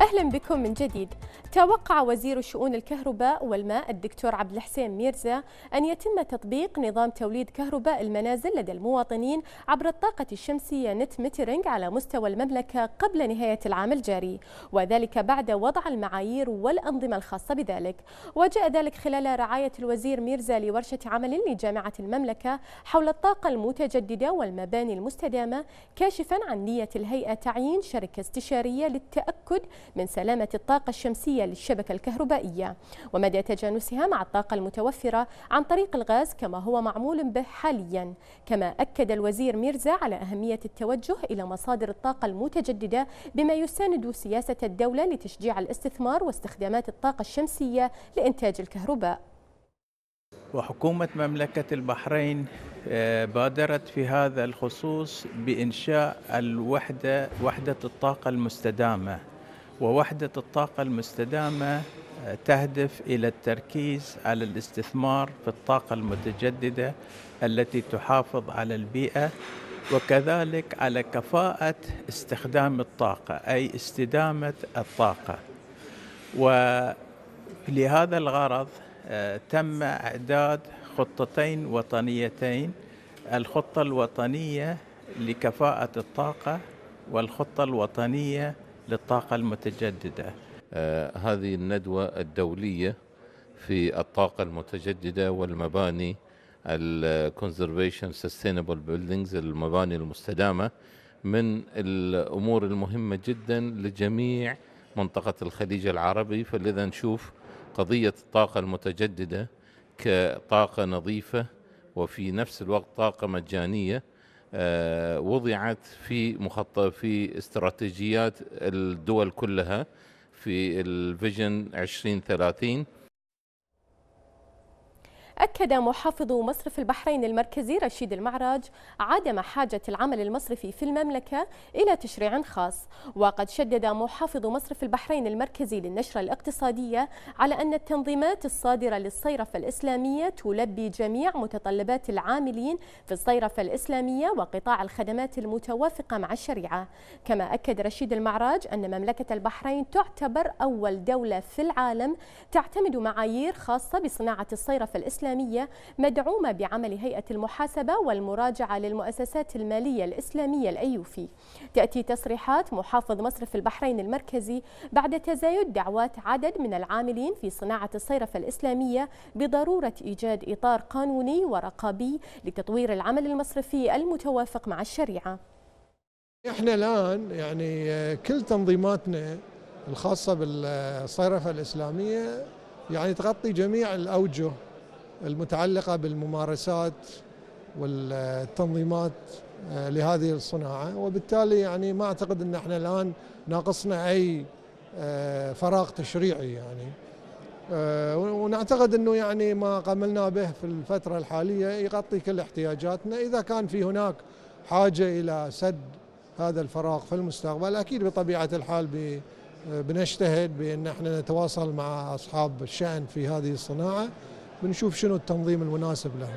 أهلا بكم من جديد توقع وزير شؤون الكهرباء والماء الدكتور عبد الحسين ميرزا أن يتم تطبيق نظام توليد كهرباء المنازل لدى المواطنين عبر الطاقة الشمسية نت مترنج على مستوى المملكة قبل نهاية العام الجاري وذلك بعد وضع المعايير والأنظمة الخاصة بذلك وجاء ذلك خلال رعاية الوزير ميرزا لورشة عمل لجامعة المملكة حول الطاقة المتجددة والمباني المستدامة كاشفا عن نية الهيئة تعيين شركة استشارية للتأكد من سلامة الطاقة الشمسية للشبكة الكهربائية ومدى تجانسها مع الطاقة المتوفرة عن طريق الغاز كما هو معمول به حاليا كما أكد الوزير ميرزا على أهمية التوجه إلى مصادر الطاقة المتجددة بما يساند سياسة الدولة لتشجيع الاستثمار واستخدامات الطاقة الشمسية لإنتاج الكهرباء وحكومة مملكة البحرين آه، بادرت في هذا الخصوص بإنشاء الوحدة وحدة الطاقة المستدامة ووحدة الطاقة المستدامة آه، تهدف إلى التركيز على الاستثمار في الطاقة المتجددة التي تحافظ على البيئة وكذلك على كفاءة استخدام الطاقة أي استدامة الطاقة ولهذا الغرض آه، تم إعداد خطتين وطنيتين الخطة الوطنية لكفاءة الطاقة والخطة الوطنية للطاقة المتجددة آه هذه الندوة الدولية في الطاقة المتجددة والمباني الكونزرفيشن سستينبل بيلدينجز المباني المستدامة من الأمور المهمة جدا لجميع منطقة الخليج العربي فلذا نشوف قضية الطاقة المتجددة كطاقة نظيفة وفي نفس الوقت طاقة مجانية آه، وضعت في مخطط في استراتيجيات الدول كلها في الفيجن 2030 أكد محافظ مصرف البحرين المركزي رشيد المعراج عدم حاجة العمل المصرفي في المملكة إلى تشريع خاص وقد شدد محافظ مصرف البحرين المركزي للنشرة الاقتصادية على أن التنظيمات الصادرة للصيرفة الإسلامية تلبي جميع متطلبات العاملين في الصيرفة الإسلامية وقطاع الخدمات المتوافقة مع الشريعة كما أكد رشيد المعراج أن مملكة البحرين تعتبر أول دولة في العالم تعتمد معايير خاصة بصناعة الصيرفة الإسلامية الإسلامية مدعومة بعمل هيئة المحاسبة والمراجعة للمؤسسات المالية الإسلامية الأيوفي تأتي تصريحات محافظ مصرف البحرين المركزي بعد تزايد دعوات عدد من العاملين في صناعة الصيرفة الإسلامية بضرورة إيجاد إطار قانوني ورقابي لتطوير العمل المصرفي المتوافق مع الشريعة احنا الان يعني آه، كل تنظيماتنا الخاصه بالصرفه الاسلاميه يعني تغطي جميع الاوجه المتعلقة بالممارسات والتنظيمات آه، لهذه الصناعة وبالتالي يعني ما أعتقد أن احنا الآن ناقصنا أي آه، فراغ تشريعي يعني آه، ونعتقد أنه يعني ما قملنا به في الفترة الحالية يغطي كل احتياجاتنا إذا كان في هناك حاجة إلى سد هذا الفراغ في المستقبل أكيد بطبيعة الحال بنجتهد بأن احنا نتواصل مع أصحاب الشأن في هذه الصناعة بنشوف شنو التنظيم المناسب لهم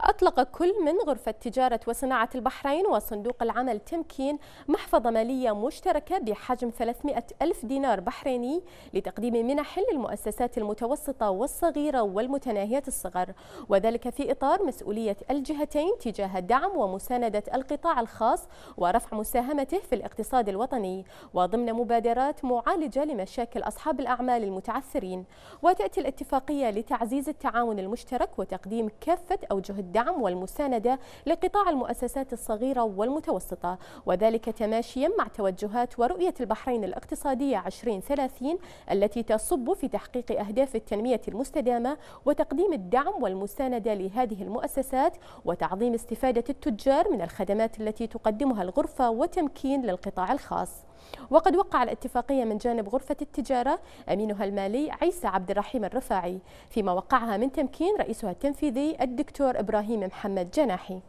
أطلق كل من غرفة تجارة وصناعة البحرين وصندوق العمل تمكين محفظة مالية مشتركة بحجم 300 ألف دينار بحريني لتقديم منح للمؤسسات المتوسطة والصغيرة والمتناهية الصغر وذلك في إطار مسؤولية الجهتين تجاه دعم ومساندة القطاع الخاص ورفع مساهمته في الاقتصاد الوطني وضمن مبادرات معالجة لمشاكل أصحاب الأعمال المتعثرين وتأتي الاتفاقية لتعزيز التعاون المشترك وتقديم كافة أوجه الدعم والمساندة لقطاع المؤسسات الصغيرة والمتوسطة وذلك تماشيا مع توجهات ورؤية البحرين الاقتصادية 2030 التي تصب في تحقيق أهداف التنمية المستدامة وتقديم الدعم والمساندة لهذه المؤسسات وتعظيم استفادة التجار من الخدمات التي تقدمها الغرفة وتمكين للقطاع الخاص وقد وقع الاتفاقية من جانب غرفة التجارة أمينها المالي عيسى عبد الرحيم الرفاعي فيما وقعها من تمكين رئيسها التنفيذي الدكتور إبراهيم محمد جناحي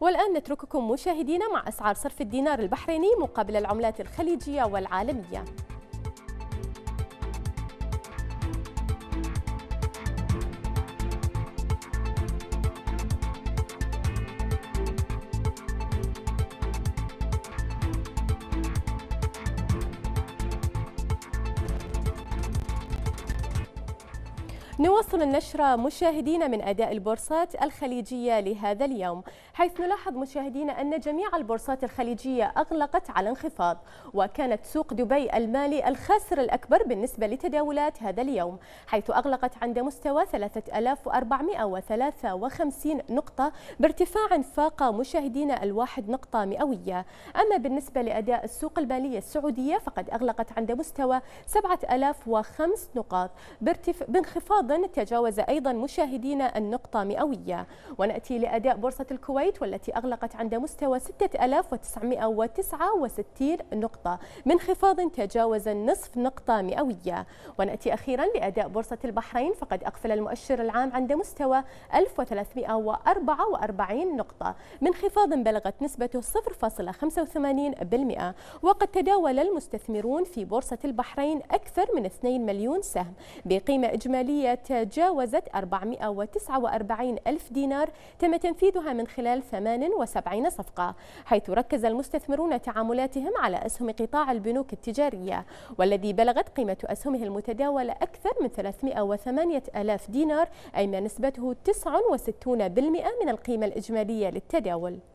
والآن نترككم مشاهدينا مع أسعار صرف الدينار البحريني مقابل العملات الخليجية والعالمية نواصل النشرة مشاهدينا من أداء البورصات الخليجية لهذا اليوم حيث نلاحظ مشاهدينا أن جميع البورصات الخليجية أغلقت على انخفاض وكانت سوق دبي المالي الخاسر الأكبر بالنسبة لتداولات هذا اليوم حيث أغلقت عند مستوى 3453 نقطة بارتفاع فاق مشاهدينا الواحد نقطة مئوية أما بالنسبة لأداء السوق المالية السعودية فقد أغلقت عند مستوى 7005 نقاط بانخفاض ماض تجاوز أيضا مشاهدينا النقطة مئوية ونأتي لأداء بورصة الكويت والتي أغلقت عند مستوى 6969 نقطة من خفاض تجاوز النصف نقطة مئوية ونأتي أخيرا لأداء بورصة البحرين فقد أقفل المؤشر العام عند مستوى 1344 نقطة من خفاض بلغت نسبته 0.85% وقد تداول المستثمرون في بورصة البحرين أكثر من 2 مليون سهم بقيمة إجمالية تجاوزت 449 ألف دينار تم تنفيذها من خلال 78 صفقة حيث ركز المستثمرون تعاملاتهم على أسهم قطاع البنوك التجارية والذي بلغت قيمة أسهمه المتداولة أكثر من 308 ألاف دينار أي ما نسبته 69% من القيمة الإجمالية للتداول